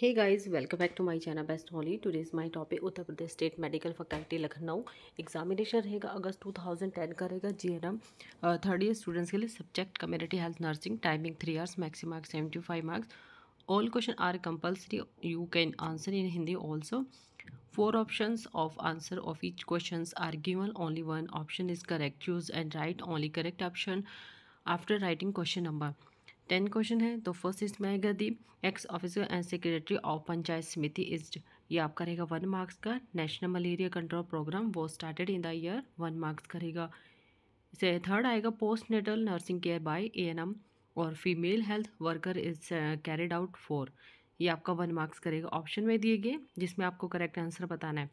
hey guys welcome back to my channel best holly today is my topic Uttar Pradesh state medical faculty Lucknow examination रहेगा अगस्त 2010 का रहेगा G N M third year students के लिए subject community health nursing timing three hours maxi marks seventy five marks all question are compulsory you can answer in Hindi also four option of answer of each question are given only one option is correct choose and write only correct option after writing question number ten question है तो first इसमें आएगा the ex officer and secretary of panchayat samiti is ये आपका रहेगा one marks का national malaria control programme वो started in the year one marks करेगा से थर्ड आएगा post natal nursing care by a और female health worker is carried out four ये आपका वन मार्क्स करेगा ऑप्शन में दिए गए जिसमें आपको करेक्ट आंसर बताना है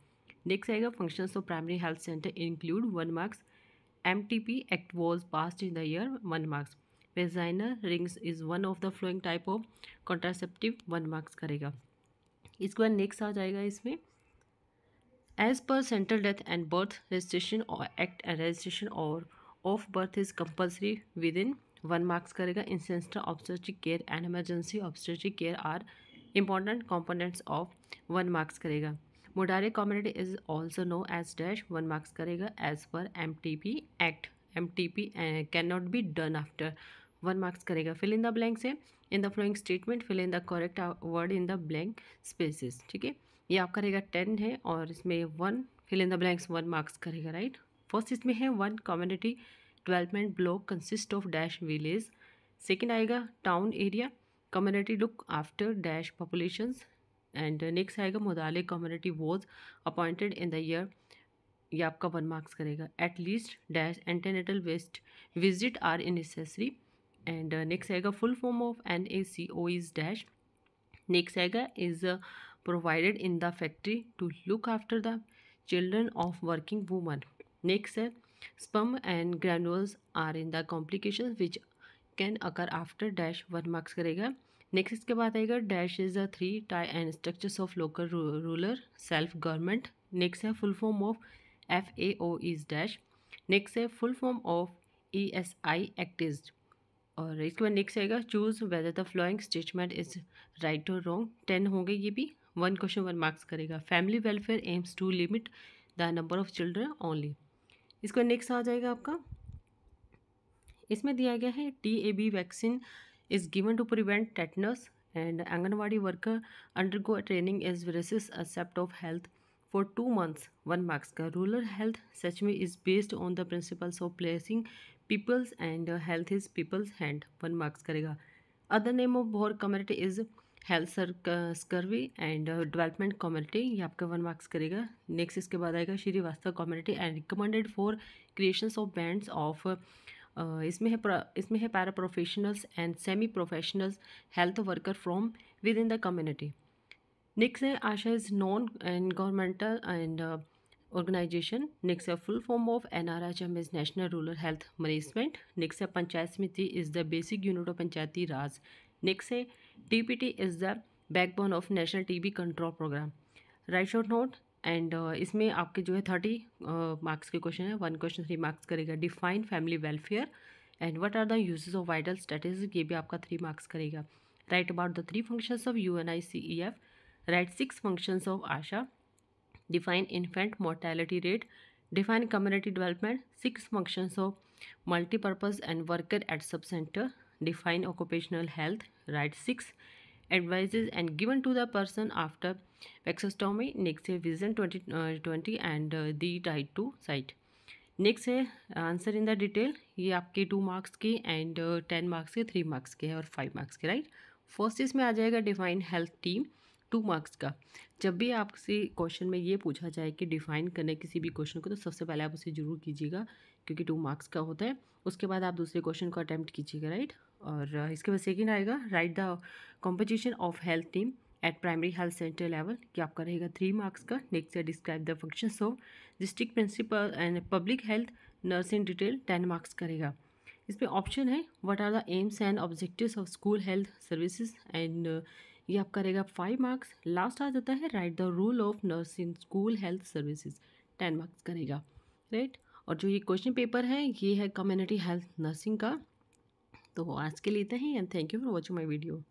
नेक्स्ट आएगा functions of primary health centre include one marks M T P act was passed in the year one marks vaginal rings is one of the following type of contraceptive one marks करेगा इसके बाद next आ जाएगा इसमें as per central death and birth registration act and registration और of birth is compulsory within one marks करेगा इंसेंस्टर obstetric care and emergency obstetric care are important components of one marks करेगा मोडारे community is also known as dash one marks करेगा as per M T P act M T P can not be done after one marks करेगा fill in the blank से in the following statement fill in the correct word in the blank spaces ठीक है ये आपका रहेगा ten है और इसमें one fill in the blanks one marks करेगा राइट फर्स्ट इसमें है one community development block consist of dash village second आएगा town area community look after dash population and next आएगा Mudaliar community was appointed in the year ये आपका one marks करेगा at least dash antenatal west visit are in necessary and next uh, आएगा full form of N A C O is dash next आएगा is provided in the factory to look after the children of working woman next है sperm and granules are in the complication which can occur after dash one marks करेगा next इसके बाद आएगा dash is the three tier and structures of local rural self government next है full form of F A O is dash next है full form of E S I is और इसके बाद next आएगा choose whether the following statement is right और wrong ten होंगे ये भी वन क्वेश्चन वन मार्क्स करेगा family welfare aims to limit the number of children only इसको नेक्स्ट आ जाएगा आपका इसमें दिया गया है T A B vaccine is given to prevent tetanus and anganwadi worker undergo training as रिसिस except of health for two months one marks का rural health सच में is based on the principles of placing people's and uh, health is people's hand one marks करेगा other name of Bhor community is health survey and development community ये आपका one marks करेगा next इसके बाद आएगा Srivastava community and recommended for creations of bands of इसमें है इसमें है para professionals and semi professionals health worker from within the community है ASHA is non and governmental and organisation next है full form of M is national rural health management next है panchayat samiti is the basic unit of Panchayati Raj next है T P T is the backbone of national T B control programme write short note and इसमें आपके जो है thirty marks uh, के question है one question three marks करेगा define family welfare and what are the uses of vital statistics ये भी आपका थ्री मार्क्स करेगा write about the three functions of U N I C E F write six functions of asha define infant mortality rate define community development six functions of multipurpose and worker at subcenter define occupational health write six advices and given to the person after vexostomy next है vision 2020 uh, and uh, the type to site next है answer in the detail ये आपके two marks के and ten marks के three marks के है और five marks के राइट फर्स्ट इसमें आ जाएगा define health team two marks का जब भी आपसे क्वेश्चन में ये पूछा जाए कि डिफ़ाइन करने किसी भी क्वेश्चन को तो सबसे पहले आप उसे ज़रूर कीजिएगा क्योंकि टू मार्क्स का होता है उसके बाद आप दूसरे क्वेश्चन को अटैम्प्ट कीजिएगा राइट और इसके बाद सेकेंड आएगा write the competition of health team at primary health centre level कि आपका रहेगा थ्री मार्क्स का नेक्स्ट है describe the function of district principal and public health nurse in detail ten marks करेगा इसमें ऑप्शन है what are the aims and objectives of school health services and ये आपका रहेगा फाइव मार्क्स लास्ट आ जाता है write the role of nurse in school health services ten marks करेगा राइट और जो ये क्वेश्चन पेपर है ये है कम्युनिटी हेल्थ नर्सिंग का तो आज के लिए इतना ही and thank you for watching my video